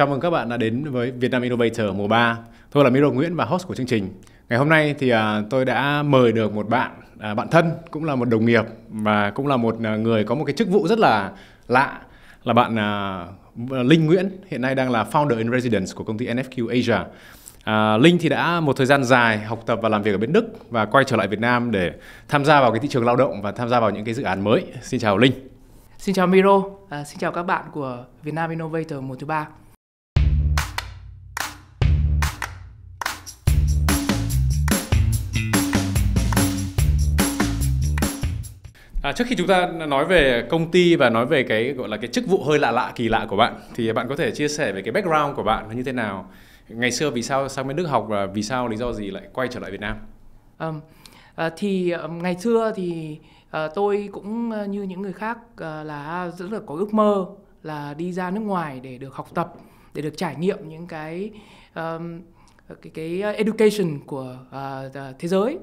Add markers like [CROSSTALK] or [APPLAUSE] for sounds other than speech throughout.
Chào mừng các bạn đã đến với Vietnam Innovator mùa 3. Tôi là Miro Nguyễn và host của chương trình. Ngày hôm nay thì à, tôi đã mời được một bạn à, bạn thân cũng là một đồng nghiệp và cũng là một à, người có một cái chức vụ rất là lạ là bạn Linh Nguyễn hiện nay đang là founder in residence của công ty NFQ Asia. À, Linh thì đã một thời gian dài học tập và làm việc ở bên Đức và quay trở lại Việt Nam để tham gia vào cái thị trường lao động và tham gia vào những cái dự án mới. Xin chào Linh. Xin chào Miro, à, xin chào các bạn của Việt Nam Innovator mùa thứ ba. À, trước khi chúng ta nói về công ty và nói về cái gọi là cái chức vụ hơi lạ lạ kỳ lạ của bạn thì bạn có thể chia sẻ về cái background của bạn nó như thế nào ngày xưa vì sao sang bên Đức học và vì sao lý do gì lại quay trở lại Việt Nam? Um, à, thì um, ngày xưa thì uh, tôi cũng uh, như những người khác uh, là rất là có ước mơ là đi ra nước ngoài để được học tập để được trải nghiệm những cái um, cái cái education của uh, thế giới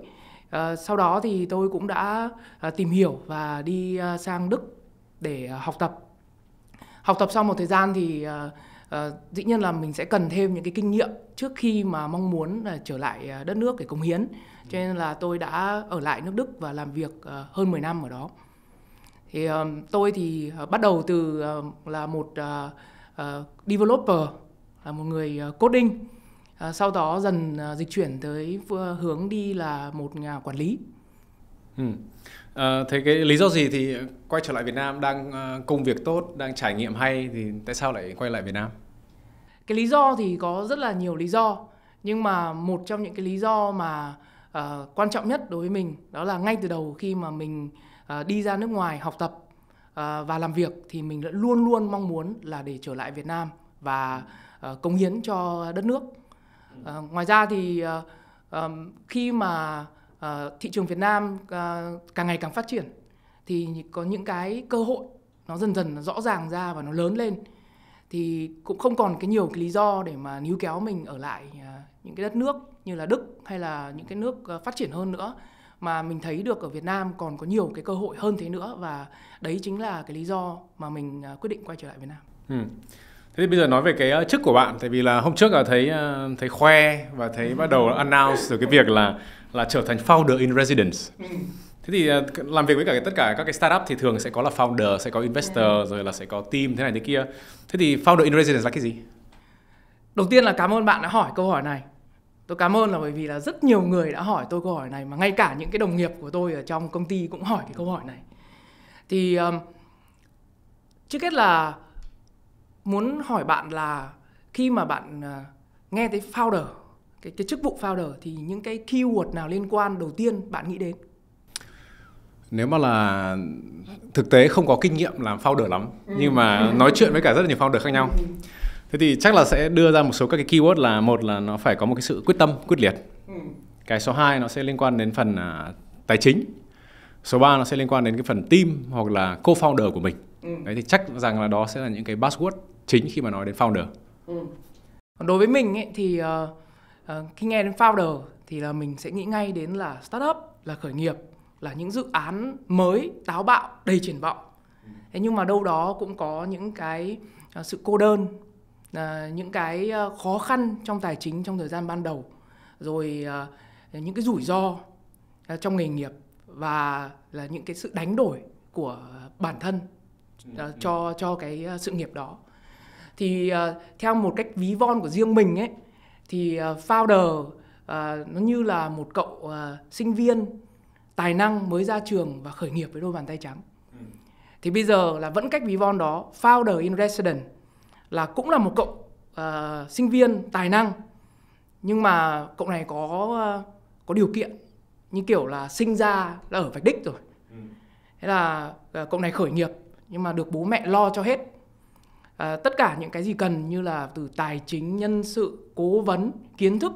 Ờ, sau đó thì tôi cũng đã ờ, tìm hiểu và đi ờ, sang Đức để học tập. Học tập sau một thời gian thì dĩ nhiên là mình sẽ cần thêm những cái kinh nghiệm trước khi mà mong muốn trở lại đất nước để cống hiến. Ừ. Cho nên là tôi đã ở lại nước Đức và làm việc hơn 10 năm ở đó. Thì tôi thì bắt đầu từ là một developer, là một người coding Ờ, sau đó dần ờ, dịch chuyển tới ờ, hướng đi là một nhà quản lý ừ. à, thế cái lý do gì thì quay trở lại Việt Nam đang công việc tốt đang trải nghiệm hay thì tại sao lại quay lại Việt Nam cái lý do thì có rất là nhiều lý do nhưng mà một trong những cái lý do mà uh, quan trọng nhất đối với mình đó là ngay từ đầu khi mà mình uh, đi ra nước ngoài học tập uh, và làm việc thì mình luôn luôn mong muốn là để trở lại Việt Nam và uh, cống hiến cho đất nước À, ngoài ra thì à, à, khi mà à, thị trường Việt Nam à, càng ngày càng phát triển thì có những cái cơ hội nó dần dần nó rõ ràng ra và nó lớn lên thì cũng không còn cái nhiều cái lý do để mà níu kéo mình ở lại à, những cái đất nước như là Đức hay là những cái nước phát triển hơn nữa mà mình thấy được ở Việt Nam còn có nhiều cái cơ hội hơn thế nữa và đấy chính là cái lý do mà mình quyết định quay trở lại Việt Nam. Ừ. Thế thì bây giờ nói về cái ờ, chức của bạn, tại vì là hôm trước là thấy ờ, thấy khoe và thấy bắt đầu announce được cái việc là là trở thành founder in residence. Thế thì ờ, làm việc với cả tất cả các cái startup thì thường sẽ có là founder, sẽ có investor, ừ. rồi là sẽ có team thế này thế kia. Thế thì founder in residence là cái gì? Đầu tiên là cảm ơn bạn đã hỏi câu hỏi này. Tôi cảm ơn là bởi vì là rất nhiều người đã hỏi tôi câu hỏi này mà ngay cả những cái đồng nghiệp của tôi ở trong công ty cũng hỏi cái câu hỏi này. Thì um, trước hết là muốn hỏi bạn là khi mà bạn à, nghe tới founder cái cái chức vụ founder thì những cái keyword nào liên quan đầu tiên bạn nghĩ đến nếu mà là thực tế không có kinh nghiệm làm founder lắm ừ. nhưng mà nói chuyện với cả rất là nhiều founder khác nhau ừ. thế thì chắc là sẽ đưa ra một số các cái keyword là một là nó phải có một cái sự quyết tâm quyết liệt ừ. cái số 2 nó sẽ liên quan đến phần uh, tài chính số 3 nó sẽ liên quan đến cái phần team hoặc là co-founder của mình Ừ. đấy thì chắc rằng là đó sẽ là những cái buzzword chính khi mà nói đến founder ừ. đối với mình ấy, thì uh, uh, khi nghe đến founder thì là mình sẽ nghĩ ngay đến là startup là khởi nghiệp là những dự án mới táo bạo đầy triển vọng thế nhưng mà đâu đó cũng có những cái uh, sự cô đơn uh, những cái uh, khó khăn trong tài chính trong thời gian ban đầu rồi uh, những cái rủi ro uh, trong nghề nghiệp và là những cái sự đánh đổi của bản thân uh, cho cho cái ờ, sự nghiệp đó thì uh, theo một cách ví von của riêng mình ấy thì uh, founder uh, nó như là một cậu uh, sinh viên tài năng mới ra trường và khởi nghiệp với đôi bàn tay trắng ừ. thì bây giờ là vẫn cách ví von đó founder in resident là cũng là một cậu uh, sinh viên tài năng nhưng mà cậu này có uh, có điều kiện như kiểu là sinh ra là ở vạch đích rồi thế là uh, cậu này khởi nghiệp nhưng mà được bố mẹ lo cho hết à, tất cả những cái gì cần như là từ tài chính nhân sự cố vấn kiến thức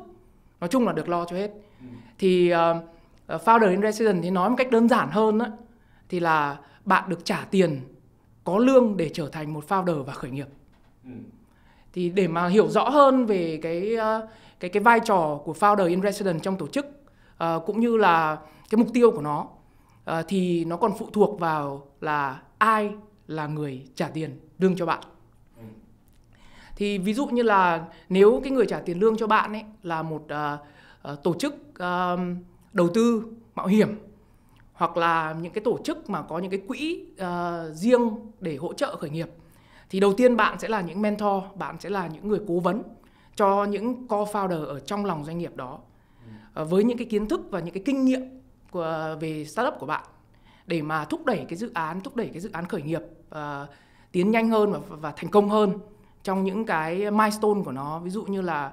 nói chung là được lo cho hết ừ. thì uh, founder in residence thì nói một cách đơn giản hơn đó, thì là bạn được trả tiền có lương để trở thành một founder và khởi nghiệp ừ. thì để mà hiểu rõ hơn về cái uh, cái cái vai trò của founder in residence trong tổ chức uh, cũng như là cái mục tiêu của nó uh, thì nó còn phụ thuộc vào là ai là người trả tiền lương cho bạn thì ví dụ như là nếu cái người trả tiền lương cho bạn ấy là một uh, tổ chức uh, đầu tư mạo hiểm hoặc là những cái tổ chức mà có những cái quỹ uh, riêng để hỗ trợ khởi nghiệp thì đầu tiên bạn sẽ là những mentor bạn sẽ là những người cố vấn cho những co-founder ở trong lòng doanh nghiệp đó uh, với những cái kiến thức và những cái kinh nghiệm của, về startup của bạn để mà thúc đẩy cái dự án thúc đẩy cái dự án khởi nghiệp uh, tiến nhanh hơn và, và thành công hơn trong những cái milestone của nó ví dụ như là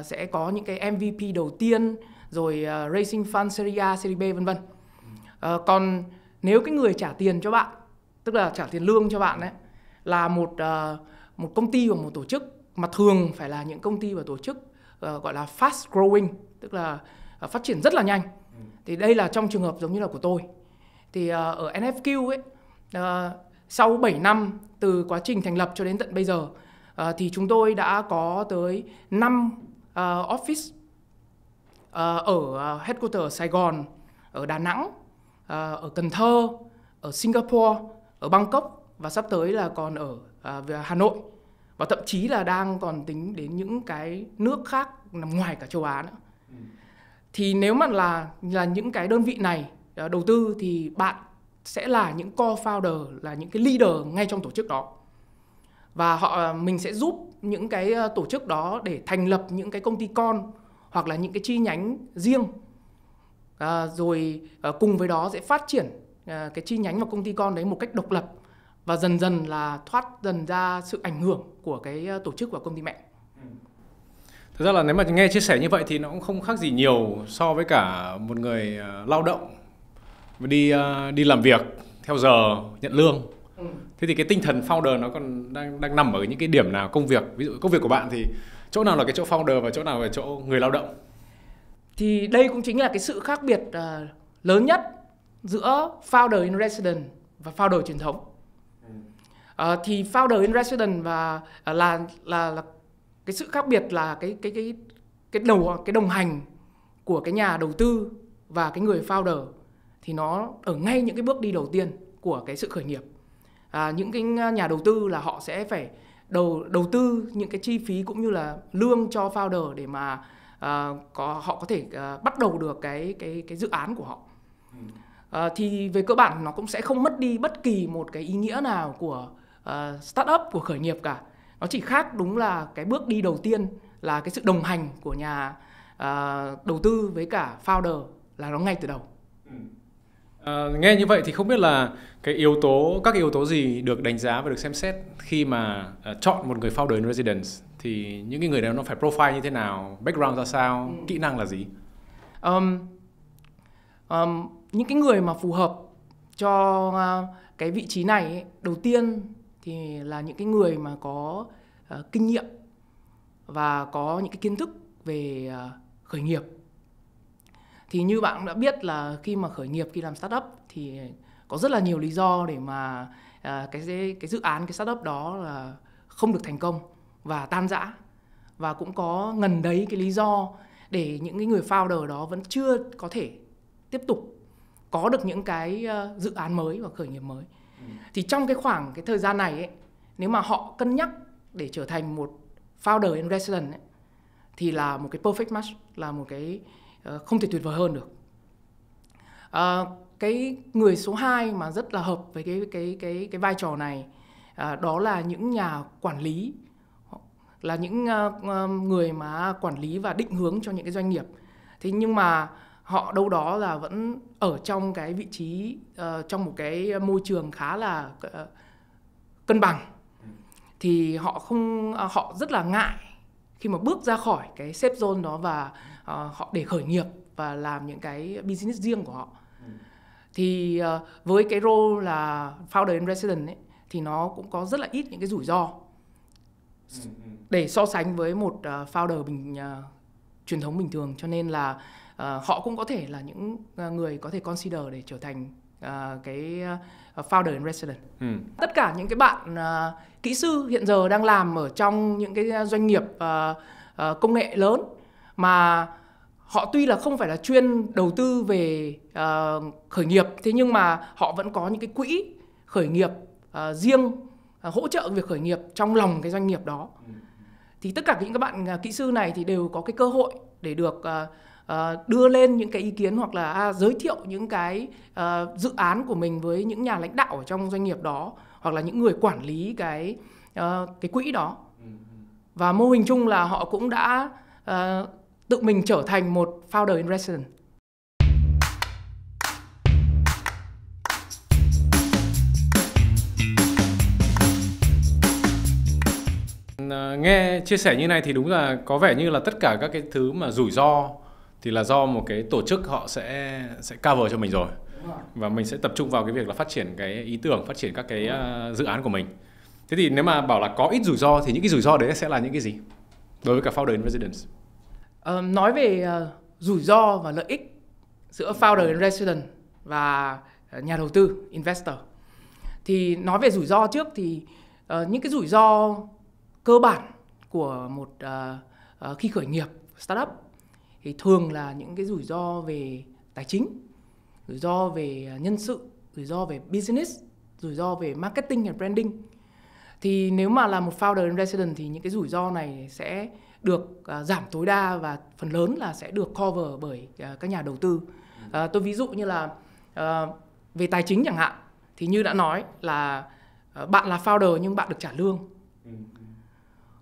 uh, sẽ có những cái MVP đầu tiên rồi uh, racing fund serie A serie B vân vân uh, còn nếu cái người trả tiền cho bạn tức là trả tiền lương cho bạn đấy là một uh, một công ty hoặc một tổ chức mà thường phải là những công ty và tổ chức uh, gọi là fast growing tức là uh, phát triển rất là nhanh thì đây là trong trường hợp giống như là của tôi thì ờ, ở NFQ ấy ờ, sau 7 năm từ quá trình thành lập cho đến tận bây giờ ờ, thì chúng tôi đã có tới 5 office ở headquarter ở Sài Gòn, ở Đà Nẵng, ở Cần Thơ, ở Singapore, ở Bangkok và sắp tới là còn ở Hà Nội và thậm chí là đang còn tính đến những cái nước khác nằm ngoài cả châu Á nữa. Ừ. Thì nếu mà là là những cái đơn vị này Ờ, đầu tư thì bạn sẽ là những co-founder là những cái leader ngay trong tổ chức đó và họ ờ, mình sẽ giúp những cái ờ, tổ chức đó để thành lập những cái công ty con hoặc là những cái chi nhánh riêng à, rồi à, cùng với đó sẽ phát triển à, cái chi nhánh và công ty con đấy một cách độc lập và dần dần là thoát dần ra sự ảnh hưởng của cái tổ chức và công ty mẹ thực ra là nếu mà nghe chia sẻ như vậy thì nó cũng không khác gì nhiều so với cả một người lao động đi ờ, đi làm việc theo giờ nhận lương ừ. thế thì cái tinh thần founder nó còn đang đang nằm ở những cái điểm nào công việc ví dụ công việc của bạn thì chỗ nào là cái chỗ founder và chỗ nào là chỗ người lao động thì đây cũng chính là cái sự khác biệt ờ, lớn nhất giữa founder in resident và founder truyền thống uh, thì founder in resident và là, là là cái sự khác biệt là cái cái cái cái đầu cái đồng hành của cái nhà đầu tư và cái người founder thì nó ở ngay những cái bước đi đầu tiên của cái sự khởi nghiệp à, những cái nhà đầu tư là họ sẽ phải đầu đầu tư những cái chi phí cũng như là lương cho founder để mà uh, có họ có thể uh, bắt đầu được cái cái cái dự án của họ uh, thì về cơ bản nó cũng sẽ không mất đi bất kỳ một cái ý nghĩa nào của uh, startup của khởi nghiệp cả nó chỉ khác đúng là cái bước đi đầu tiên là cái sự đồng hành của nhà uh, đầu tư với cả founder là nó ngay từ đầu ừ. Ờ, nghe như vậy thì không biết là cái yếu tố các yếu tố gì được đánh giá và được xem xét khi mà uh, chọn một người founder in residence thì những cái người đó nó phải profile như thế nào, background ra sao, ừ. kỹ năng là gì? Um, um, những cái người mà phù hợp cho uh, cái vị trí này ấy, đầu tiên thì là những cái người mà có uh, kinh nghiệm và có những cái kiến thức về uh, khởi nghiệp thì như bạn đã biết là khi mà khởi nghiệp khi làm startup thì có rất là nhiều lý do để mà à, cái cái dự án cái startup đó là không được thành công và tan rã và cũng có ngần đấy cái lý do để những cái người founder đó vẫn chưa có thể tiếp tục có được những cái ờ, dự án mới và khởi nghiệp mới ừ. thì trong cái khoảng cái thời gian này ấy, nếu mà họ cân nhắc để trở thành một founder in resident ấy, thì là một cái perfect match là một cái Ờ, không thể tuyệt vời hơn được à, cái người số 2 mà rất là hợp với cái cái cái cái vai trò này à, đó là những nhà quản lý là những uh, người mà quản lý và định hướng cho những cái doanh nghiệp thế nhưng mà họ đâu đó là vẫn ở trong cái vị trí uh, trong một cái môi trường khá là uh, cân bằng thì họ không uh, họ rất là ngại khi mà bước ra khỏi cái xếp zone đó và Ờ, họ để khởi nghiệp và làm những cái business riêng của họ ừ. thì ờ, với cái role là founder and resident ấy thì nó cũng có rất là ít những cái rủi ro ừ, ừ. để so sánh với một ờ, founder bình uh, truyền thống bình thường cho nên là uh, họ cũng có thể là những người có thể consider để trở thành uh, cái founder and resident. Ừ. Tất cả những cái bạn uh, kỹ sư hiện giờ đang làm ở trong những cái doanh nghiệp uh, uh, công nghệ lớn mà họ tuy là không phải là chuyên đầu tư về uh, khởi nghiệp thế nhưng mà họ vẫn có những cái quỹ khởi nghiệp uh, riêng uh, hỗ trợ việc khởi nghiệp trong lòng cái doanh nghiệp đó thì tất cả những các bạn uh, kỹ sư này thì đều có cái cơ hội để được uh, uh, đưa lên những cái ý kiến hoặc là à, giới thiệu những cái uh, dự án của mình với những nhà lãnh đạo ở trong doanh nghiệp đó hoặc là những người quản lý cái uh, cái quỹ đó ừ, ừ. và mô hình chung là họ cũng đã uh, tự mình trở thành một founder in residence à, nghe chia sẻ như này thì đúng là có vẻ như là tất cả các cái thứ mà rủi ro thì là do một cái tổ chức họ sẽ sẽ cover cho mình rồi và mình sẽ tập trung vào cái việc là phát triển cái ý tưởng phát triển các cái uh, dự án của mình thế thì nếu mà bảo là có ít rủi ro thì những cái rủi ro đấy sẽ là những cái gì đối với cả founder in residence Ờ, nói về uh, rủi ro và lợi ích giữa founder and resident và uh, nhà đầu tư investor thì nói về rủi ro trước thì uh, những cái rủi ro cơ bản của một uh, uh, khi khởi nghiệp startup thì thường là những cái rủi ro về tài chính rủi ro về nhân sự rủi ro về business rủi ro về marketing and branding thì nếu mà là một founder and resident thì những cái rủi ro này sẽ được à, giảm tối đa và phần lớn là sẽ được cover bởi à, các nhà đầu tư. Ừ. À, tôi ví dụ như là à, về tài chính chẳng hạn thì như đã nói là à, bạn là founder nhưng bạn được trả lương. Ừ, ừ.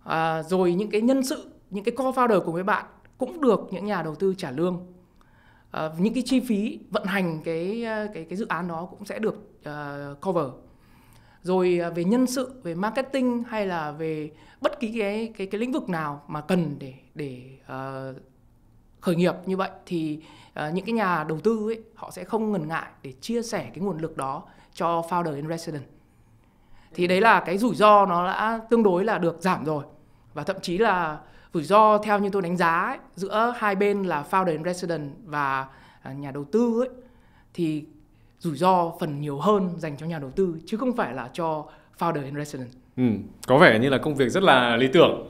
À, rồi những cái nhân sự, những cái co-founder của mấy bạn cũng được những nhà đầu tư trả lương. À, những cái chi phí vận hành cái cái cái dự án đó cũng sẽ được uh, cover rồi à, về nhân sự về marketing hay là về bất kỳ cái cái cái lĩnh vực nào mà cần để để uh, khởi nghiệp như vậy thì uh, những cái nhà đầu tư ấy họ sẽ không ngần ngại để chia sẻ cái nguồn lực đó cho founder in resident thì đấy là cái rủi ro nó đã tương đối là được giảm rồi và thậm chí là rủi ro theo như tôi đánh giá ấy, giữa hai bên là founder in resident và à, nhà đầu tư ấy thì rủi ro phần nhiều hơn dành cho nhà đầu tư chứ không phải là cho founder in residence Ừ, có vẻ như là công việc rất là lý tưởng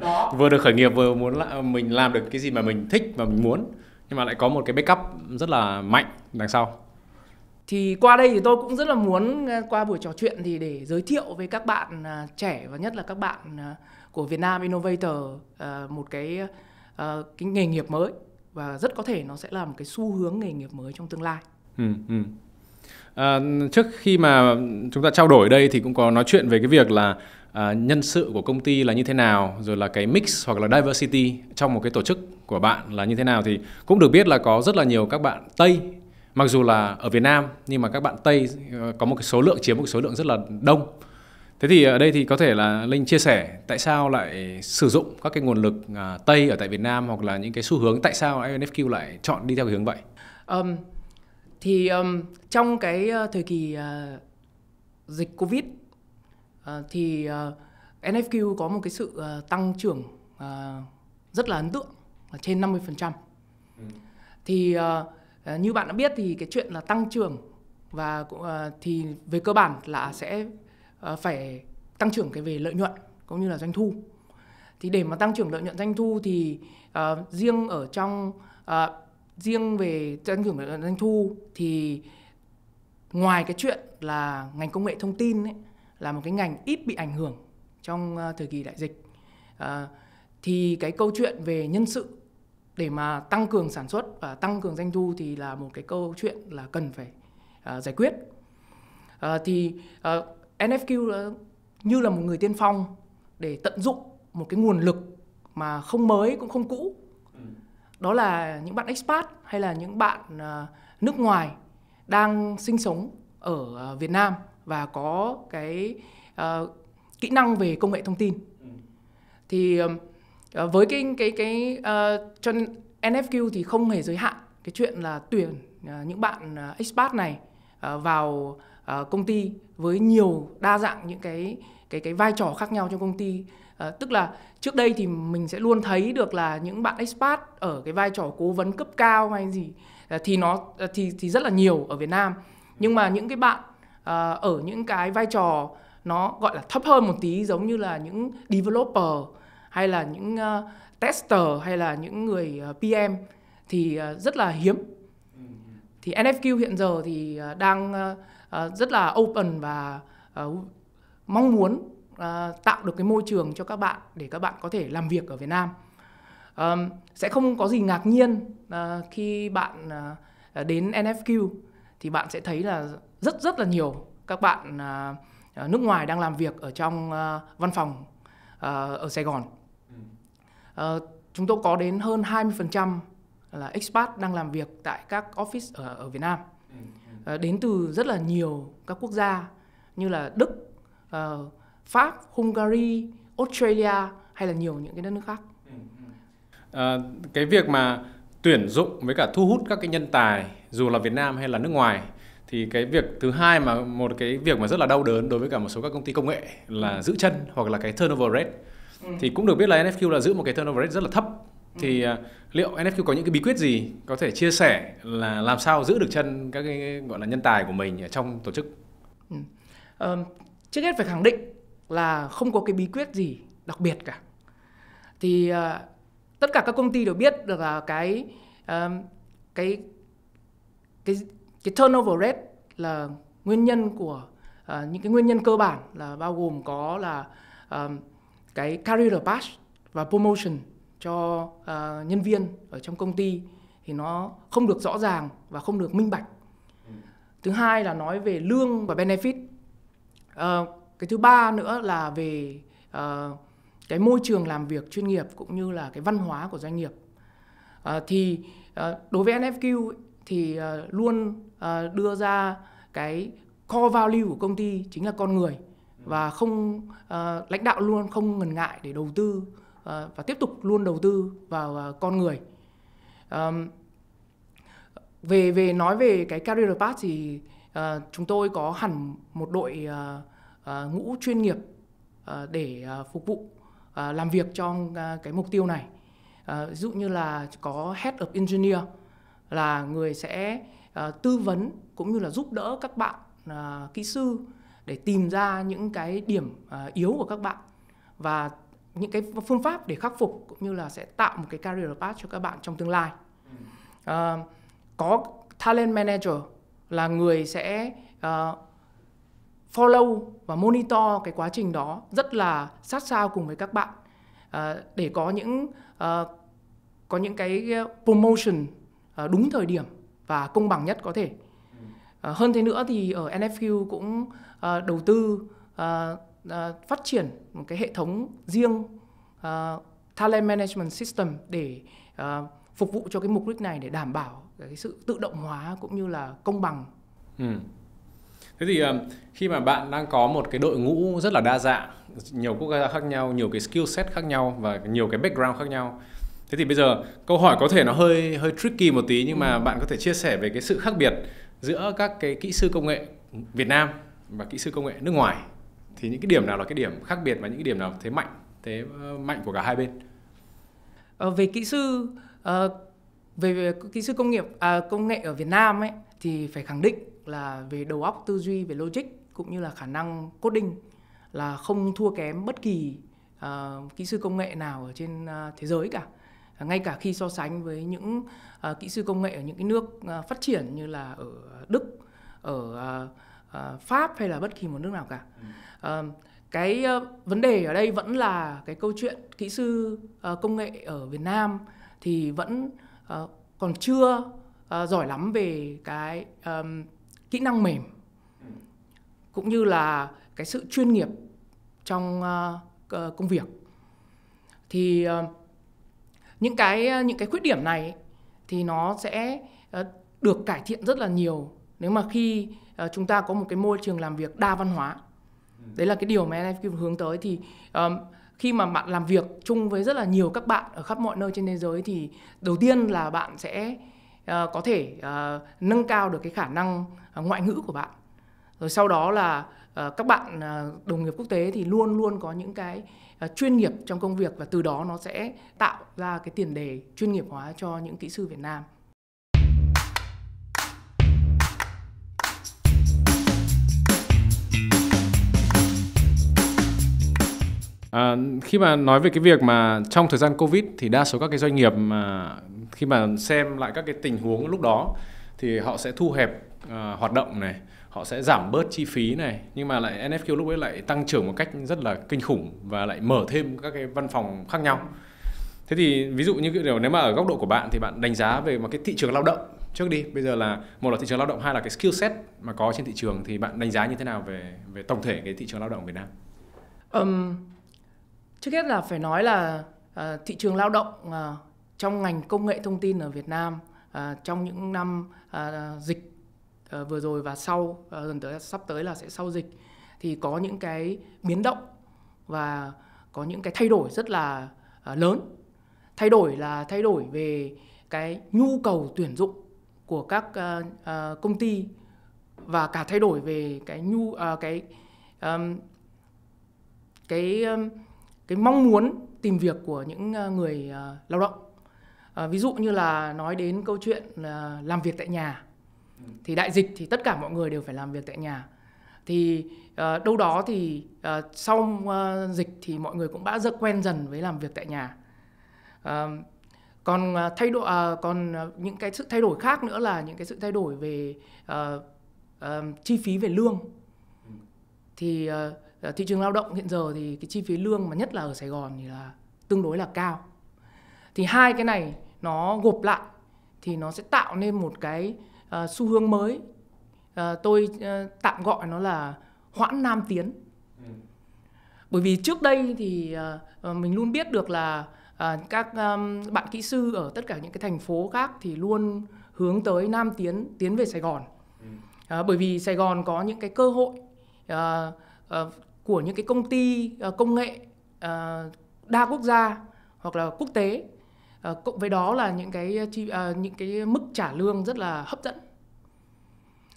Đó. [LAUGHS] vừa được khởi nghiệp vừa muốn là mình làm được cái gì mà mình thích và mình muốn nhưng mà lại có một cái backup rất là mạnh đằng sau thì qua đây thì tôi cũng rất là muốn qua buổi trò chuyện thì để giới thiệu với các bạn à, trẻ và nhất là các bạn à, của Việt Nam Innovator à, một cái cái nghề nghiệp mới và rất có thể nó sẽ là một cái xu hướng nghề nghiệp mới trong tương lai. Ừ, ừ. À, trước khi mà chúng ta trao đổi đây thì cũng có nói chuyện về cái việc là à, nhân sự của công ty là như thế nào, rồi là cái mix hoặc là diversity trong một cái tổ chức của bạn là như thế nào thì cũng được biết là có rất là nhiều các bạn Tây mặc dù là ở Việt Nam nhưng mà các bạn Tây ờ, có một cái số lượng chiếm một số lượng rất là đông. Thế thì ở đây thì có thể là Linh chia sẻ tại sao lại sử dụng các cái nguồn lực à, Tây ở tại Việt Nam hoặc là những cái xu hướng tại sao INFQ lại chọn đi theo cái hướng vậy? Um, thì um, trong cái thời kỳ uh, dịch covid uh, thì uh, ờ, NFQ có một cái sự uh, tăng trưởng uh, rất là ấn tượng là trên 50%. trăm ừ. Thì uh, như bạn đã biết thì cái chuyện là tăng trưởng và cũng uh, thì về cơ bản là sẽ uh, phải tăng trưởng cái về lợi nhuận cũng như là doanh thu. Thì để mà tăng trưởng lợi nhuận doanh thu thì uh, riêng ở trong uh, riêng về tăng trưởng doanh thu thì ngoài cái chuyện là ngành công nghệ thông tin ấy, là một cái ngành ít bị ảnh hưởng trong ờ, thời kỳ đại dịch à, thì cái câu chuyện về nhân sự để mà tăng cường sản xuất và tăng cường doanh thu thì là một cái câu chuyện là cần phải à, giải quyết à, thì à, NFQ như là một người tiên phong để tận dụng một cái nguồn lực mà không mới cũng không cũ đó là những bạn expat hay là những bạn à, nước ngoài đang sinh sống ở à, Việt Nam và có cái uh, kỹ năng về công nghệ thông tin ừ. thì uh, với cái cái cái uh, cho NFQ thì không hề giới hạn cái chuyện là tuyển uh, những bạn uh, expat này uh, vào uh, công ty với nhiều đa dạng những cái cái cái vai trò khác nhau trong công ty Ờ, tức là trước đây thì mình sẽ luôn thấy được là những bạn expat ở cái vai trò cố vấn cấp cao hay gì à, thì nó à, thì thì rất là nhiều ở Việt Nam nhưng mà những cái bạn à, ở những cái vai trò nó gọi là thấp hơn một tí giống như là những developer hay là những uh, tester hay là những người uh, PM thì uh, rất là hiếm thì NFQ hiện giờ thì đang rất là open và mong muốn Ờ, tạo được cái môi trường cho các bạn để các bạn có thể làm việc ở Việt Nam um, sẽ không có gì ngạc nhiên uh, khi bạn uh, đến NFQ thì bạn sẽ thấy là rất rất là nhiều các bạn uh, nước ngoài đang làm việc ở trong uh, văn phòng uh, ở Sài Gòn uh, chúng tôi có đến hơn 20% là expat đang làm việc tại các office ở, ở Việt Nam uh, đến từ rất là nhiều các quốc gia như là Đức uh, Pháp, Hungary, Australia hay là nhiều những cái đất nước khác. À, cái việc mà tuyển dụng với cả thu hút các cái nhân tài dù là Việt Nam hay là nước ngoài thì cái việc thứ hai mà một cái việc mà rất là đau đớn đối với cả một số các công ty công nghệ là ừ. giữ chân hoặc là cái turnover rate ừ. thì cũng được biết là NFQ là giữ một cái turnover rate rất là thấp ừ. thì uh, liệu NFQ có những cái bí quyết gì có thể chia sẻ là làm sao giữ được chân các cái gọi là nhân tài của mình ở trong tổ chức? Ừ. Um, trước hết phải khẳng định là không có cái bí quyết gì đặc biệt cả thì uh, tất cả các công ty đều biết được là cái uh, cái cái cái turnover rate là nguyên nhân của uh, những cái nguyên nhân cơ bản là bao gồm có là uh, cái career path và promotion cho uh, nhân viên ở trong công ty thì nó không được rõ ràng và không được minh bạch. Ừ. Thứ hai là nói về lương và benefit. Uh, cái thứ ba nữa là về uh, cái môi trường làm việc chuyên nghiệp cũng như là cái văn hóa của doanh nghiệp uh, thì uh, đối với NFQ thì uh, luôn uh, đưa ra cái core value của công ty chính là con người và không uh, lãnh đạo luôn không ngần ngại để đầu tư uh, và tiếp tục luôn đầu tư vào uh, con người um, về về nói về cái career path thì uh, chúng tôi có hẳn một đội uh, À, ngũ chuyên nghiệp à, để à, phục vụ làm việc cho cái mục tiêu này. Ví dụ như là có Head of Engineer là người sẽ tư vấn cũng như là giúp đỡ các bạn kỹ sư để tìm ra những cái điểm yếu của các bạn và những cái phương pháp để khắc phục cũng như là sẽ tạo một cái career path cho các bạn trong tương lai. Ừ. có talent manager là người sẽ follow và monitor cái quá trình đó rất là sát sao cùng với các bạn à, để có những à, có những cái ờ, promotion à, đúng thời điểm và công bằng nhất có thể à, hơn thế nữa thì ở NFQ cũng à, đầu tư à, à, phát triển một cái hệ thống riêng à, talent management system để à, phục vụ cho cái mục đích này để đảm bảo cái sự tự động hóa cũng như là công bằng ừ thế thì ờ, khi mà bạn đang có một cái đội ngũ rất là đa dạng nhiều quốc gia khác nhau nhiều cái skill set khác nhau và nhiều cái background khác nhau thế thì bây giờ câu hỏi có thể nó hơi hơi tricky một tí nhưng mà ừ. bạn có thể chia sẻ về cái sự khác biệt giữa các cái kỹ sư công nghệ Việt Nam và kỹ sư công nghệ nước ngoài thì những cái điểm nào là cái điểm khác biệt và những cái điểm nào thế mạnh thế ờ, mạnh của cả hai bên à, về kỹ sư à, về, về kỹ sư công nghiệp à, công nghệ ở Việt Nam ấy thì phải khẳng định là về đầu óc tư duy về logic cũng như là khả năng coding là không thua kém bất kỳ uh, kỹ sư công nghệ nào ở trên uh, thế giới cả ngay cả khi so sánh với những uh, kỹ sư công nghệ ở những cái nước uh, phát triển như là ở Đức, ở uh, uh, Pháp hay là bất kỳ một nước nào cả. Uh, cái uh, vấn đề ở đây vẫn là cái câu chuyện kỹ sư uh, công nghệ ở Việt Nam thì vẫn uh, còn chưa uh, giỏi lắm về cái um, kỹ năng mềm cũng như là cái sự chuyên nghiệp trong uh, công việc thì uh, những cái ờ, những cái khuyết điểm này thì nó sẽ uh, được cải thiện rất là nhiều nếu mà khi uh, chúng ta có một cái môi trường làm việc đa văn hóa đấy là cái điều mà NFQ hướng tới thì um, khi mà bạn làm việc chung với rất là nhiều các bạn ở khắp mọi nơi trên thế giới thì đầu tiên là bạn sẽ Ờ, có thể ờ, nâng cao được cái khả năng ờ, ngoại ngữ của bạn rồi sau đó là các bạn đồng nghiệp quốc tế thì luôn luôn có những cái chuyên nghiệp trong công việc và từ đó nó sẽ tạo ra cái tiền đề chuyên nghiệp hóa cho những kỹ sư Việt Nam À, khi mà nói về cái việc mà trong thời gian covid thì đa số các cái doanh nghiệp mà khi mà xem lại các cái tình huống lúc đó thì họ sẽ thu hẹp uh, hoạt động này họ sẽ giảm bớt chi phí này nhưng mà lại NFQ lúc ấy lại tăng trưởng một cách rất là kinh khủng và lại mở thêm các cái văn phòng khác nhau thế thì ví dụ như cái nếu mà ở góc độ của bạn thì bạn đánh giá về một cái thị trường lao động trước đi bây giờ là một là thị trường lao động hai là cái skill set mà có trên thị trường thì bạn đánh giá như thế nào về về tổng thể cái thị trường lao động Việt Nam um, trước hết là phải nói là à, thị trường lao động à, trong ngành công nghệ thông tin ở Việt Nam à, trong những năm à, dịch à, vừa rồi và sau à, gần tới sắp tới là sẽ sau dịch thì có những cái biến động và có những cái thay đổi rất là à, lớn thay đổi là thay đổi về cái nhu cầu tuyển dụng của các uh, uh, công ty và cả thay đổi về cái nhu uh, cái um, cái um, cái mong muốn tìm việc của những ờ, người ờ, lao động à, ví dụ như là nói đến câu chuyện là làm việc tại nhà ừ. thì đại dịch thì tất cả mọi người đều phải làm việc tại nhà thì uh, đâu đó thì uh, sau uh, dịch thì mọi người cũng đã rất quen dần với làm việc tại nhà uh, còn uh, thay đổi uh, còn những cái sự thay đổi khác nữa là những cái sự thay đổi về uh, uh, chi phí về lương ừ. thì uh, Ờ, thị trường lao động hiện giờ thì cái chi phí lương mà nhất là ở Sài Gòn thì là tương đối là cao thì hai cái này nó gộp lại thì nó sẽ tạo nên một cái uh, xu hướng mới uh, tôi uh, tạm gọi nó là hoãn nam tiến ừ. bởi vì trước đây thì uh, mình luôn biết được là uh, các um, bạn kỹ sư ở tất cả những cái thành phố khác thì luôn hướng tới nam tiến tiến về sài gòn ừ. uh, bởi vì sài gòn có những cái cơ hội uh, của những cái công ty ờ, công nghệ ờ, đa quốc gia hoặc là quốc tế ờ, cộng với đó là những cái những cái mức trả lương rất là hấp dẫn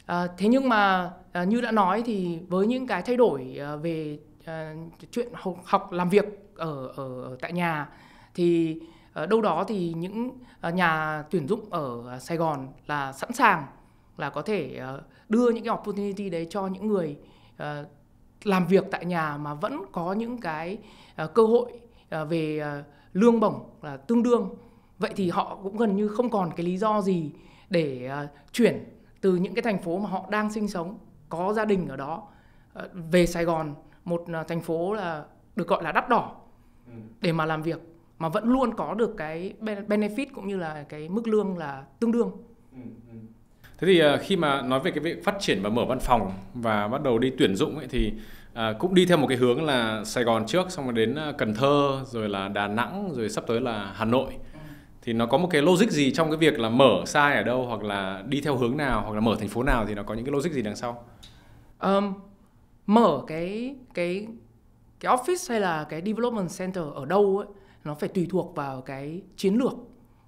À, thế nhưng mà à, như đã nói thì với những cái thay đổi à, về à, chuyện học, học làm việc ở ở tại nhà thì ở đâu đó thì những nhà tuyển dụng ở Sài Gòn là sẵn sàng là có thể đưa những cái opportunity đấy cho những người làm việc tại nhà mà vẫn có những cái ờ, cơ hội ờ, về ờ, lương bổng là tương đương vậy thì họ cũng gần như không còn cái lý do gì để chuyển từ những cái thành phố mà họ đang sinh sống có gia đình ở đó về Sài Gòn một thành phố là được gọi là đắt đỏ ừ. để mà làm việc mà vẫn luôn có được cái benefit cũng như là cái mức lương là tương đương ừ, ừ thế thì à, khi mà nói về cái việc phát triển và mở văn phòng và bắt đầu đi tuyển dụng ấy thì à, cũng đi theo một cái hướng là Sài Gòn trước xong rồi đến à, Cần Thơ rồi là Đà Nẵng rồi sắp tới là Hà Nội thì nó có một cái logic gì trong cái việc là mở sai ở đâu hoặc là đi theo hướng nào hoặc là mở thành phố nào thì nó có những cái logic gì đằng sau um, mở cái cái cái office hay là cái development center ở đâu ấy nó phải tùy thuộc vào cái chiến lược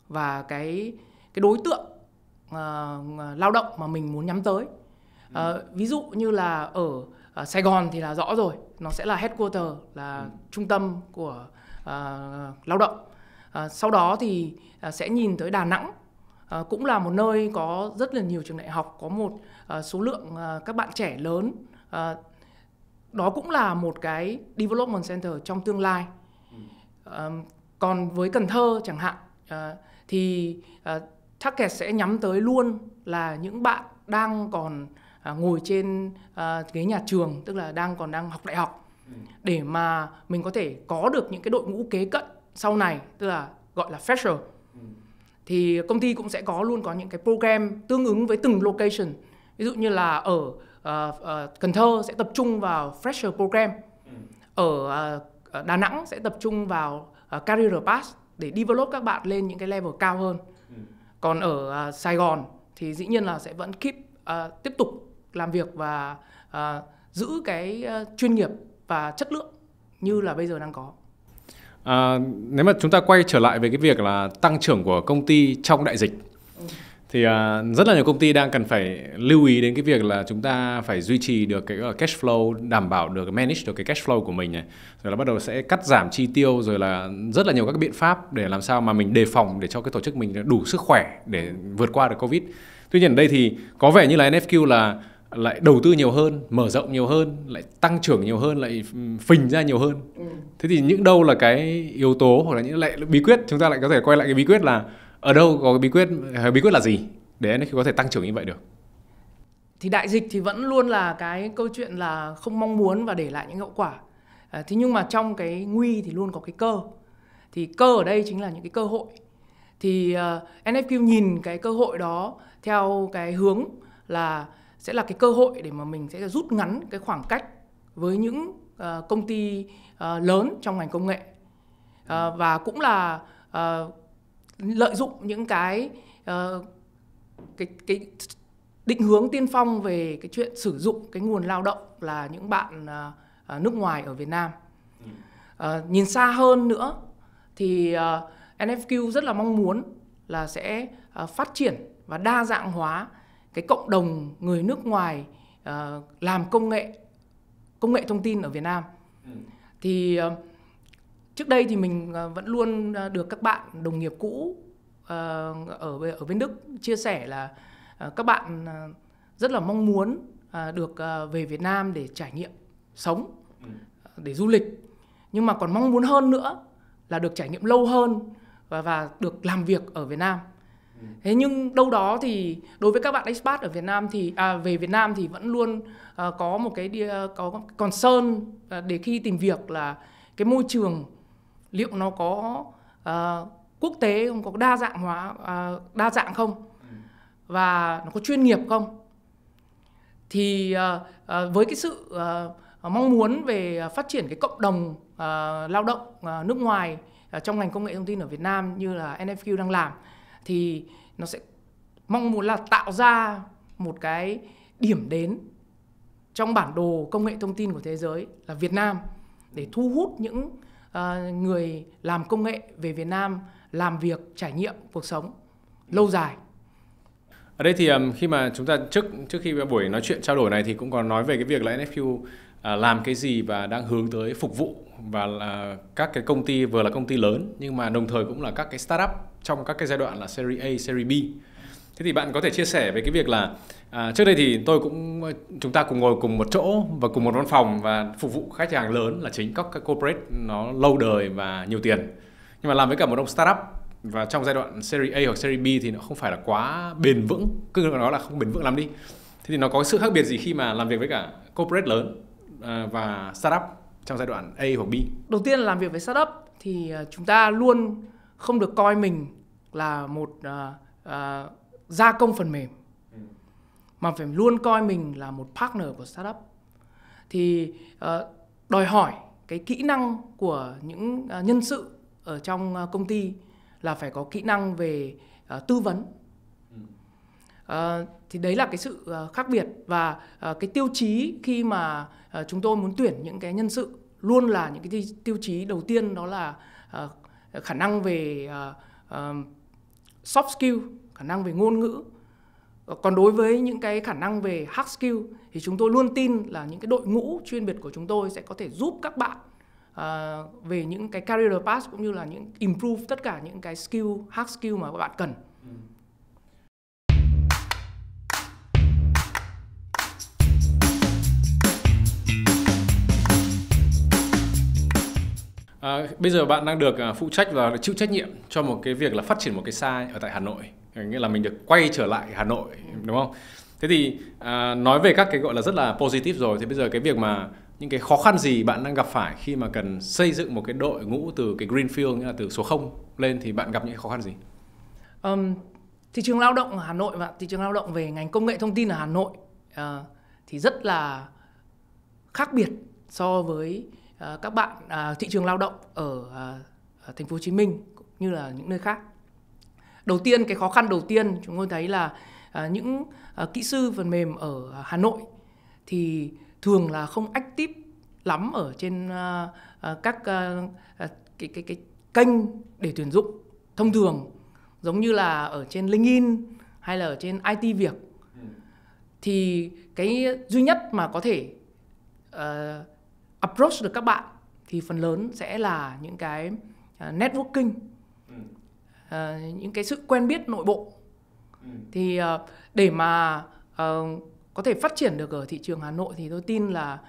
và cái cái đối tượng Ờ, ờ, lao động mà mình muốn nhắm tới uh, ừ. Ờ, ví dụ như là ở uh, Sài Gòn thì là rõ rồi nó sẽ là headquarter là ừ. trung tâm của uh, lao động uh, sau đó thì uh, sẽ nhìn tới Đà Nẵng uh, cũng là một nơi có rất là nhiều trường đại học có một uh, số lượng uh, các bạn trẻ lớn uh, đó cũng là một cái development center trong tương lai ừ. uh, còn với Cần Thơ chẳng hạn uh, thì uh, target sẽ nhắm tới luôn là những bạn đang còn à, ngồi trên à, ghế nhà trường tức là đang còn đang học đại học ừ. để mà mình có thể có được những cái đội ngũ kế cận sau này tức là gọi là fresher ừ. thì công ty cũng sẽ có luôn có những cái program tương ứng với từng location ví dụ như là ở uh, uh, Cần Thơ sẽ tập trung vào fresher program ừ. ở uh, Đà Nẵng sẽ tập trung vào uh, career path để develop các bạn lên những cái level cao hơn còn ở uh, Sài Gòn thì dĩ nhiên là sẽ vẫn keep uh, tiếp tục làm việc và uh, giữ cái uh, chuyên nghiệp và chất lượng như là bây giờ đang có à, nếu mà chúng ta quay trở lại về cái việc là tăng trưởng của công ty trong đại dịch ừ thì uh, rất là nhiều công ty đang cần phải lưu ý đến cái việc là chúng ta phải duy trì được cái cash flow đảm bảo được manage được cái cash flow của mình này rồi là bắt đầu sẽ cắt giảm chi tiêu rồi là rất là nhiều các biện pháp để làm sao mà mình đề phòng để cho cái tổ chức mình đủ sức khỏe để vượt qua được covid tuy nhiên ở đây thì có vẻ như là nfq là lại đầu tư nhiều hơn mở rộng nhiều hơn lại tăng trưởng nhiều hơn lại phình ra nhiều hơn ừ. thế thì những đâu là cái yếu tố hoặc là những lại bí quyết chúng ta lại có thể quay lại cái bí quyết là ở đâu có cái bí quyết bí quyết là gì để NFT có thể tăng trưởng như vậy được thì đại dịch thì vẫn luôn là cái câu chuyện là không mong muốn và để lại những hậu quả à, thế nhưng mà trong cái nguy thì luôn có cái cơ thì cơ ở đây chính là những cái cơ hội thì uh, à, NFQ nhìn cái cơ hội đó theo cái hướng là sẽ là cái cơ hội để mà mình sẽ rút ngắn cái khoảng cách với những uh, công ty uh, lớn trong ngành công nghệ uh, và cũng là uh, lợi dụng những cái uh, cái cái định hướng tiên phong về cái chuyện sử dụng cái nguồn lao động là những bạn uh, nước ngoài ở Việt Nam. Uh, nhìn xa hơn nữa thì uh, NFQ rất là mong muốn là sẽ uh, phát triển và đa dạng hóa cái cộng đồng người nước ngoài uh, làm công nghệ công nghệ thông tin ở Việt Nam. Ừ. Thì uh, trước đây thì mình ờ, vẫn luôn ờ, được các bạn đồng nghiệp cũ ờ, ở ở bên Đức chia sẻ là các bạn rất là mong muốn được về Việt Nam để trải nghiệm sống ừ. để du lịch nhưng mà còn mong muốn hơn nữa là được trải nghiệm lâu hơn và và được làm việc ở Việt Nam ừ. thế nhưng đâu đó thì đối với các bạn expat ở Việt Nam thì à, về Việt Nam thì vẫn luôn uh, có một cái có concern uh, để khi tìm việc là cái môi trường liệu nó có uh, quốc tế không có đa dạng hóa uh, đa dạng không và nó có chuyên nghiệp không thì uh, uh, với cái sự uh, mong muốn về phát triển cái cộng đồng uh, lao động uh, nước ngoài uh, trong ngành công nghệ thông tin ở Việt Nam như là NFQ đang làm thì nó sẽ mong muốn là tạo ra một cái điểm đến trong bản đồ công nghệ thông tin của thế giới là Việt Nam để thu hút những Ờ, người làm công nghệ về Việt Nam làm việc trải nghiệm cuộc sống lâu dài ở đây thì khi mà chúng ta trước trước khi buổi nói chuyện trao đổi này thì cũng còn nói về cái việc là NFU à, làm cái gì và đang hướng tới phục vụ và là các cái công ty vừa là công ty lớn nhưng mà đồng thời cũng là các cái startup trong các cái giai đoạn là series A, series B Thế thì bạn có thể chia sẻ về cái việc là à, trước đây thì tôi cũng ờ, chúng ta cùng ngồi cùng một chỗ và cùng một văn phòng và phục vụ khách hàng lớn là chính các, các corporate nó lâu đời và nhiều tiền. Nhưng mà làm với cả một ông startup và trong giai đoạn series A hoặc series B thì nó không phải là quá bền vững, cứ nói là không bền vững lắm đi. Thế thì nó có sự khác biệt gì khi mà làm việc với cả corporate lớn à, và startup trong giai đoạn A hoặc B? Đầu tiên là làm việc với startup thì ờ, chúng ta luôn không được coi mình là một uh, uh, gia công phần mềm ừ. mà phải luôn coi mình là một partner của startup thì uh, đòi hỏi cái kỹ năng của những uh, nhân sự ở trong uh, công ty là phải có kỹ năng về uh, tư vấn uh, thì đấy là cái sự uh, khác biệt và uh, cái tiêu chí khi mà uh, chúng tôi muốn tuyển những cái nhân sự luôn là những cái tiêu chí đầu tiên đó là uh, khả năng về uh, uh, soft skill khả năng về ngôn ngữ còn đối với những cái khả năng về hard skill thì chúng tôi luôn tin là những cái đội ngũ chuyên biệt của chúng tôi sẽ có thể giúp các bạn uh, về những cái career path cũng như là những improve tất cả những cái skill hard skill mà các bạn cần. À, bây giờ bạn đang được à, phụ trách và chịu trách nhiệm cho một cái việc là phát triển một cái sai ở tại Hà Nội nghĩa là mình được quay trở lại Hà Nội đúng không? Thế thì à, nói về các cái gọi là rất là positive rồi thì bây giờ cái việc mà những cái khó khăn gì bạn đang gặp phải khi mà cần xây dựng một cái đội ngũ từ cái greenfield nghĩa là từ số 0 lên thì bạn gặp những khó khăn gì? Um, thị trường lao động ở Hà Nội và thị trường lao động về ngành công nghệ thông tin ở Hà Nội uh, thì rất là khác biệt so với uh, các bạn uh, thị trường lao động ở uh, thành phố Hồ Chí Minh như là những nơi khác đầu tiên cái khó khăn đầu tiên chúng tôi thấy là à, những à, kỹ sư phần mềm ở Hà Nội thì thường là không active lắm ở trên à, à, các à, à cái, cái cái kênh để tuyển dụng thông thường giống như là ở trên LinkedIn hay là ở trên IT việc thì cái duy nhất mà có thể uh, approach được các bạn thì phần lớn sẽ là những cái à, networking Ờ, những cái sự quen biết nội bộ ừ. thì uh, để mà uh, có thể phát triển được ở thị trường Hà Nội thì tôi tin là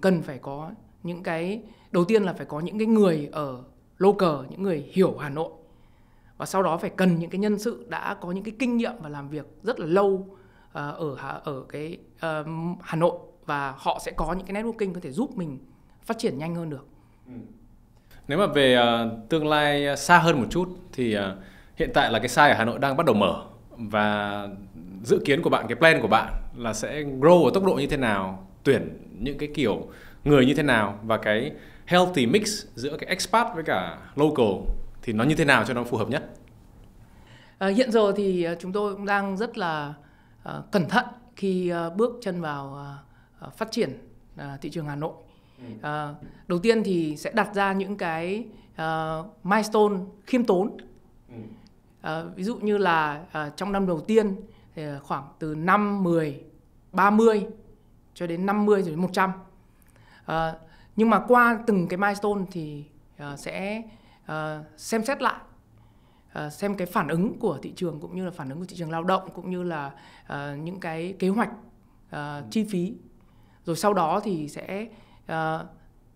cần phải có những cái đầu tiên là phải có những cái người ở local những người hiểu Hà Nội và sau đó phải cần những cái nhân sự đã có những cái kinh nghiệm và làm việc rất là lâu ở ở cái uh, Hà Nội và họ sẽ có những cái networking có thể giúp mình phát triển nhanh hơn được. Ừ. Nếu mà về uh, tương lai xa hơn một chút thì uh, hiện tại là cái size ở Hà Nội đang bắt đầu mở và dự kiến của bạn cái plan của bạn là sẽ grow ở tốc độ như thế nào tuyển những cái kiểu người như thế nào và cái healthy mix giữa cái expat với cả local thì nó như thế nào cho nó phù hợp nhất à, hiện giờ thì à, chúng tôi cũng đang rất là uh, cẩn thận khi uh, bước chân vào uh, phát triển uh, thị trường Hà Nội uh, đầu tiên thì sẽ đặt ra những cái uh, milestone khiêm tốn Ờ, ví dụ như là uh, trong năm đầu tiên thì khoảng từ 5, 10, 30 cho đến 50 rồi đến 100 uh, ờ, nhưng mà qua từng cái milestone thì uh, sẽ uh, xem xét lại uh, xem cái phản ứng của thị trường cũng như là phản ứng của thị trường lao động cũng như là uh, những cái kế hoạch uh, chi phí rồi sau đó thì sẽ uh,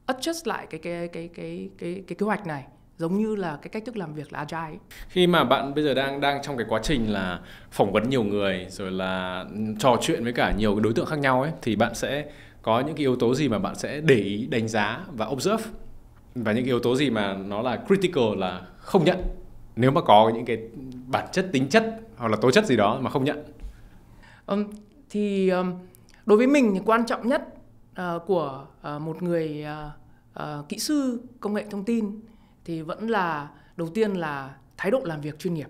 adjust lại cái cái cái cái cái cái kế hoạch này giống như là cái cách thức làm việc là agile ấy. khi mà bạn bây giờ đang đang trong cái quá trình là phỏng vấn nhiều người rồi là trò chuyện với cả nhiều cái đối tượng khác nhau ấy thì bạn sẽ có những cái yếu tố gì mà bạn sẽ để ý đánh giá và observe và những cái yếu tố gì mà nó là critical là không nhận nếu mà có những cái bản chất tính chất hoặc là tố chất gì đó mà không nhận um, thì um, đối với mình thì quan trọng nhất uh, của uh, một người uh, uh, kỹ sư công nghệ thông tin thì vẫn là đầu tiên là thái độ làm việc chuyên nghiệp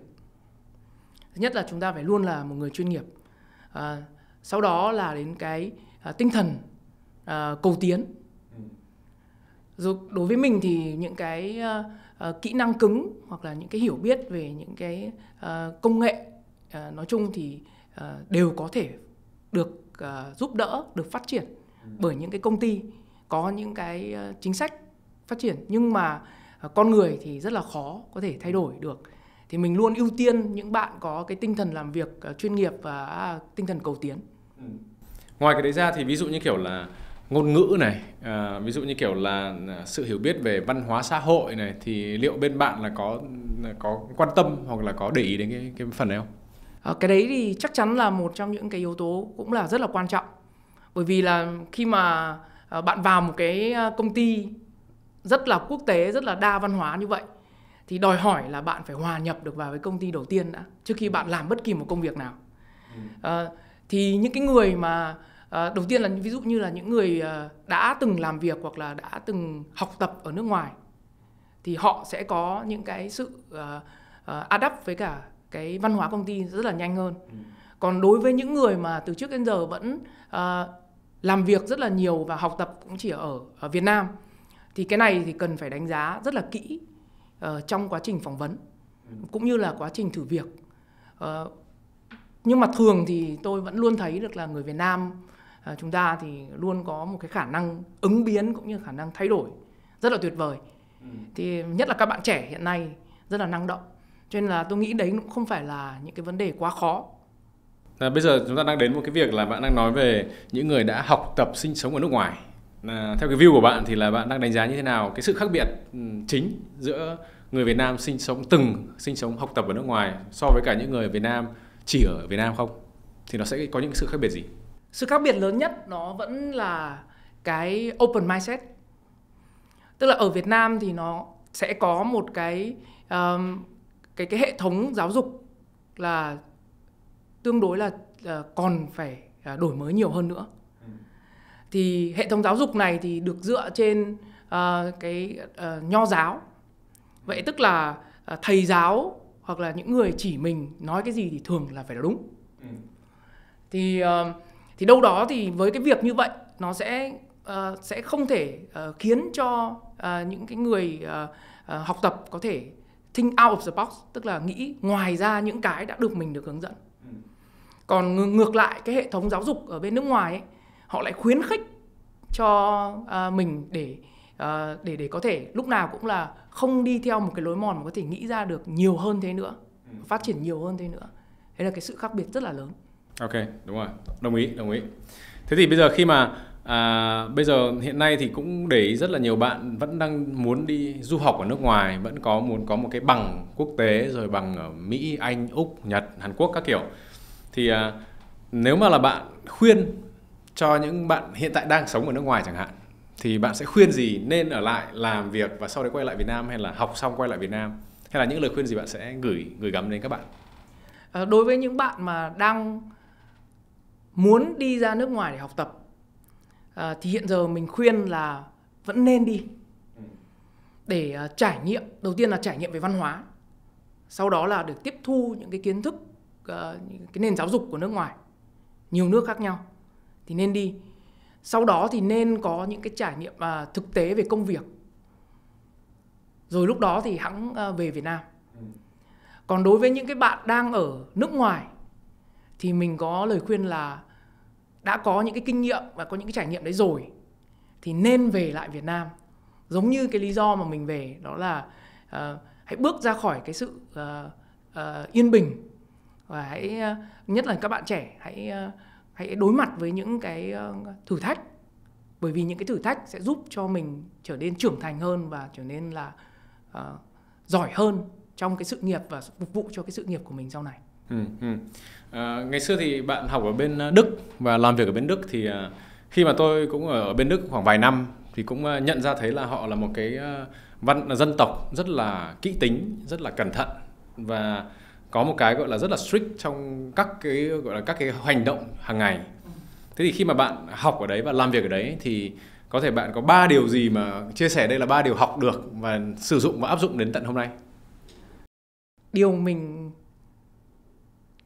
thứ nhất là chúng ta phải luôn là một người chuyên nghiệp à, sau đó là đến cái à, tinh thần à, cầu tiến Dù đối với mình thì những cái à, à kỹ năng cứng hoặc là những cái hiểu biết về những cái à, công nghệ à, nói chung thì à, đều có thể được à, giúp đỡ được phát triển bởi những cái công ty có những cái à, chính sách phát triển nhưng mà con người thì rất là khó có thể thay đổi được thì mình luôn ưu tiên những bạn có cái tinh thần làm việc ờ, chuyên nghiệp và à, tinh thần cầu tiến ừ. ngoài cái đấy ra thì ví dụ như kiểu là ngôn ngữ này à, ví dụ như kiểu là ờ, sự hiểu biết về văn hóa xã hội này thì liệu bên bạn là có có quan tâm hoặc là có để ý đến cái cái phần này không à, cái đấy thì chắc chắn là một trong những cái yếu tố cũng là rất là quan trọng bởi vì là khi mà bạn vào một cái công ty rất là quốc tế rất là đa văn hóa như vậy thì đòi hỏi là bạn phải hòa nhập được vào với công ty đầu tiên đã trước khi bạn làm bất kỳ một công việc nào à, thì những cái người mà à, đầu tiên là ví dụ như là những người à, đã từng làm việc hoặc là đã từng học tập ở nước ngoài thì họ sẽ có những cái sự à, à, adapt với cả cái văn hóa công ty rất là nhanh hơn ừ. còn đối với những người mà từ trước đến giờ vẫn à, làm việc rất là nhiều và học tập cũng chỉ ở, ở Việt Nam thì cái này thì cần phải đánh giá rất là kỹ uh, trong quá trình phỏng vấn cũng như là quá trình thử việc uh, nhưng mà thường thì tôi vẫn luôn thấy được là người Việt Nam uh, chúng ta thì luôn có một cái khả năng ứng biến cũng như khả năng thay đổi rất là tuyệt vời ừ. thì nhất là các bạn trẻ hiện nay rất là năng động cho nên là tôi nghĩ đấy cũng không phải là những cái vấn đề quá khó À, bây giờ chúng ta đang đến một cái việc là bạn đang nói về những người đã học tập sinh sống ở nước ngoài theo cái view của bạn thì là bạn đang đánh giá như thế nào cái sự khác biệt ừ, chính giữa người Việt Nam sinh sống từng sinh sống học tập ở nước ngoài so với cả những người Việt Nam chỉ ở Việt Nam không thì nó sẽ có những sự khác biệt gì sự khác biệt lớn nhất nó vẫn là cái open mindset tức là ở Việt Nam thì nó sẽ có một cái um, cái cái hệ thống giáo dục là tương đối là uh, còn phải uh, đổi mới nhiều hơn nữa thì hệ thống giáo dục này thì được dựa trên uh, cái uh, nho giáo vậy tức là uh, thầy giáo hoặc là những người chỉ mình nói cái gì thì thường là phải là đúng ừ. thì uh, thì đâu đó thì với cái việc như vậy nó sẽ uh, sẽ không thể uh, khiến cho uh, những cái người uh, uh, học tập có thể think out of the box tức là nghĩ ngoài ra những cái đã được mình được hướng dẫn ừ. còn ngược lại cái hệ thống giáo dục ở bên nước ngoài ấy, họ lại khuyến khích cho uh, mình để uh, để để có thể lúc nào cũng là không đi theo một cái lối mòn mà có thể nghĩ ra được nhiều hơn thế nữa ừ. phát triển nhiều hơn thế nữa đấy là cái sự khác biệt rất là lớn ok đúng rồi đồng ý đồng ý thế thì bây giờ khi mà à, bây giờ hiện nay thì cũng để ý rất là nhiều bạn vẫn đang muốn đi du học ở nước ngoài vẫn có muốn có một cái bằng quốc tế rồi bằng ở mỹ anh úc nhật hàn quốc các kiểu thì à, nếu mà là bạn khuyên cho những bạn hiện tại đang sống ở nước ngoài chẳng hạn thì bạn sẽ khuyên gì nên ở lại làm việc và sau đấy quay lại Việt Nam hay là học xong quay lại Việt Nam hay là những lời khuyên gì bạn sẽ gửi gửi gắm đến các bạn ờ, đối với những bạn mà đang muốn đi ra nước ngoài để học tập ờ, thì hiện giờ mình khuyên là vẫn nên đi ừ. để ờ, trải nghiệm đầu tiên là trải nghiệm về văn hóa sau đó là được tiếp thu những cái kiến thức những cái nền giáo dục của nước ngoài nhiều nước khác nhau thì nên đi sau đó thì nên có những cái trải nghiệm à, thực tế về công việc rồi lúc đó thì hãng à, về Việt Nam còn đối với những cái bạn đang ở nước ngoài thì mình có lời khuyên là đã có những cái kinh nghiệm và có những cái trải nghiệm đấy rồi thì nên về lại Việt Nam giống như cái lý do mà mình về đó là uh, hãy bước ra khỏi cái sự uh, uh, yên bình và hãy uh, nhất là các bạn trẻ hãy uh, hãy đối mặt với những cái ờ, thử thách bởi vì những cái thử thách sẽ giúp cho mình trở nên trưởng thành hơn và trở nên là uh, giỏi hơn trong cái sự nghiệp và phục vụ cho cái sự nghiệp của mình sau này. Ừ, ừ, À, ngày xưa thì bạn học ở bên Đức và làm việc ở bên Đức thì à, khi mà tôi cũng ở bên Đức khoảng vài năm thì cũng à, nhận ra thấy là họ là một cái à, văn là dân tộc rất là kỹ tính, rất là cẩn thận và có một cái gọi là rất là strict trong các cái gọi là các cái hành động hàng ngày thế thì khi mà bạn học ở đấy và làm việc ở đấy thì có thể bạn có ba điều gì mà chia sẻ đây là ba điều học được và sử dụng và áp dụng đến tận hôm nay điều mình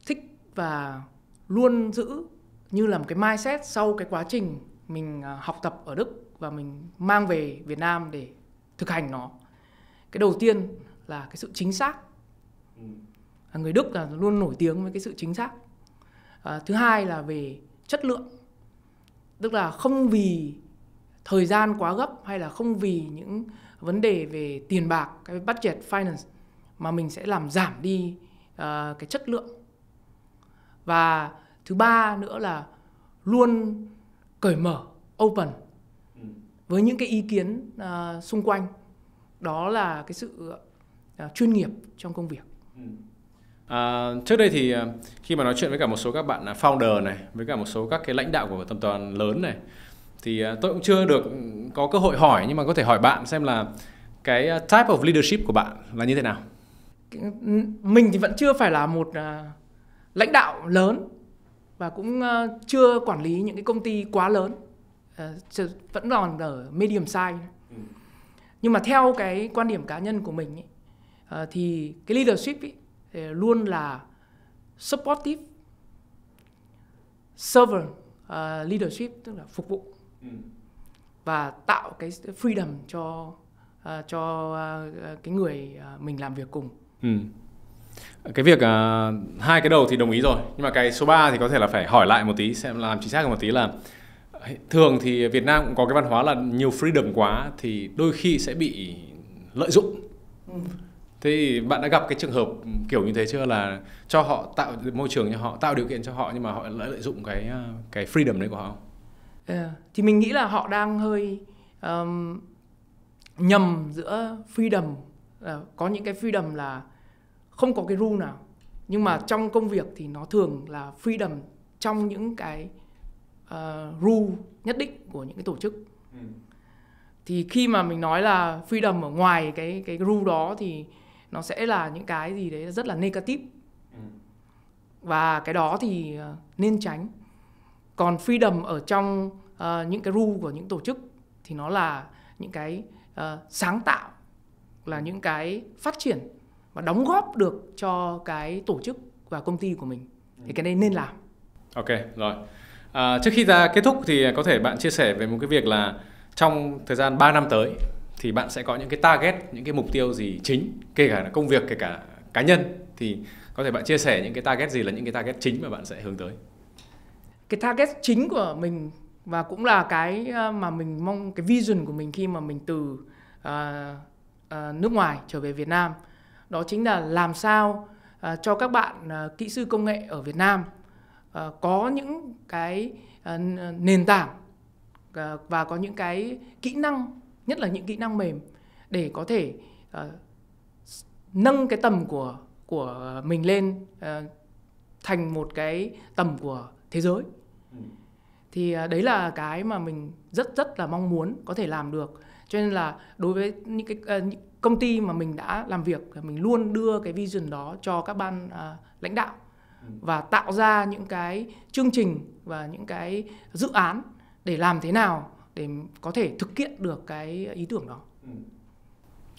thích và luôn giữ như là một cái mindset sau cái quá trình mình à, học tập ở Đức và mình mang về Việt Nam để thực hành nó. Cái đầu tiên là cái sự chính xác. Ừ người Đức là luôn nổi tiếng với cái sự chính xác à, thứ hai là về chất lượng tức là không vì thời gian quá gấp hay là không vì những vấn đề về tiền bạc cái budget finance mà mình sẽ làm giảm đi uh, cái chất lượng và thứ ba nữa là luôn cởi mở open với những cái ý kiến uh, xung quanh đó là cái sự uh, chuyên nghiệp trong công việc ừ. À, trước đây thì à, khi mà nói chuyện với cả một số các bạn à, founder này, với cả một số các cái lãnh đạo của tập đoàn lớn này, thì à, tôi cũng chưa được có cơ hội hỏi nhưng mà có thể hỏi bạn xem là cái type of leadership của bạn là như thế nào. Ừ, mình thì vẫn chưa phải là một lãnh đạo lớn và cũng chưa quản lý những cái công ty quá lớn, vẫn còn ở medium size. Ừ. Nhưng mà theo cái quan điểm cá nhân của mình ấy, thì cái leadership ấy, luôn là supportive servant uh, leadership tức là phục vụ ừ. và tạo cái freedom cho uh, cho uh, cái người uh, mình làm việc cùng ừ. cái việc uh, hai cái đầu thì đồng ý rồi nhưng mà cái số 3 thì có thể là phải hỏi lại một tí xem làm chính xác một tí là thường thì Việt Nam cũng có cái văn hóa là nhiều freedom quá thì đôi khi sẽ bị lợi dụng ừ. Thế bạn đã gặp cái trường hợp kiểu như thế chưa là cho họ tạo môi trường cho họ, tạo điều kiện cho họ nhưng mà họ lại lợi dụng cái ờ, cái freedom đấy của họ không? Ờ, thì mình nghĩ là họ đang hơi um, nhầm giữa freedom là ờ, có những cái freedom là không có cái rule nào nhưng mà ừ. trong công việc thì nó thường là freedom trong những cái uh, rule nhất định của những cái tổ chức ừ. thì khi mà mình nói là freedom ở ngoài cái cái rule đó thì nó sẽ là những cái gì đấy rất là negative ừ. và cái đó thì ờ, nên tránh còn freedom ở trong uh, những cái rule của những tổ chức thì nó là những cái uh, sáng tạo là những cái phát triển và đóng góp được cho cái tổ chức và công ty của mình thì ừ. cái này nên làm ok rồi à, trước khi ra kết thúc thì có thể bạn chia sẻ về một cái việc là trong thời gian 3 năm tới thì bạn sẽ có những cái target những cái mục tiêu gì chính kể cả là công việc kể cả cá nhân thì có thể bạn chia sẻ những cái target gì là những cái target chính mà bạn sẽ hướng tới cái target chính của mình và cũng là cái ờ, mà mình mong cái vision của mình khi mà mình từ uh, uh, nước ngoài trở về Việt Nam đó chính là làm sao uh, cho các bạn uh, kỹ sư công nghệ ở Việt Nam uh, có những cái uh, nền tảng uh, và có những cái kỹ năng nhất là những kỹ năng mềm để có thể uh, nâng cái tầm của của mình lên uh, thành một cái tầm của thế giới ừ. thì uh, đấy là cái mà mình rất rất là mong muốn có thể làm được cho nên là đối với những cái uh, những công ty mà mình đã làm việc mình luôn đưa cái vision đó cho các ban uh, lãnh đạo ừ. và tạo ra những cái chương trình và những cái dự án để làm thế nào để có thể thực hiện được cái ý tưởng đó ừ.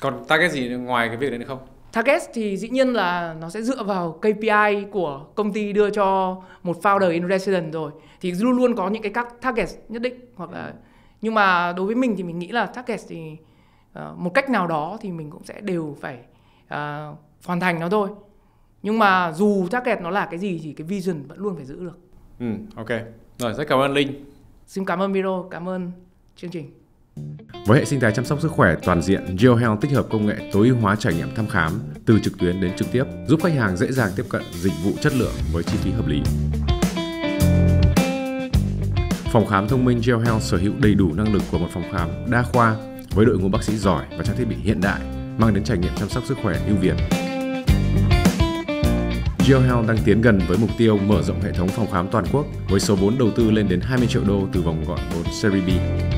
còn target gì ngoài cái việc đấy nữa không target thì dĩ nhiên là nó sẽ dựa vào KPI của công ty đưa cho một founder in resident rồi thì luôn luôn có những cái các target nhất định hoặc là nhưng mà đối với mình thì mình nghĩ là target thì uh, một cách nào đó thì mình cũng sẽ đều phải uh, hoàn thành nó thôi nhưng mà dù target nó là cái gì thì cái vision vẫn luôn phải giữ được ừ ok rồi rất cảm ơn linh Xin cảm ơn Miro, cảm ơn chương trình. Với hệ sinh thái chăm sóc sức khỏe toàn diện, GeoHealth tích hợp công nghệ tối ưu hóa trải nghiệm thăm khám từ trực tuyến đến trực tiếp, giúp khách hàng dễ dàng tiếp cận dịch vụ chất lượng với chi phí hợp lý. Phòng khám thông minh GeoHealth sở hữu đầy đủ năng lực của một phòng khám đa khoa với đội ngũ bác sĩ giỏi và trang thiết bị hiện đại, mang đến trải nghiệm chăm sóc sức khỏe ưu việt. GeoHealth đang tiến gần với mục tiêu mở rộng hệ thống phòng khám toàn quốc với số vốn đầu tư lên đến 20 triệu đô từ vòng gọi vốn Series B.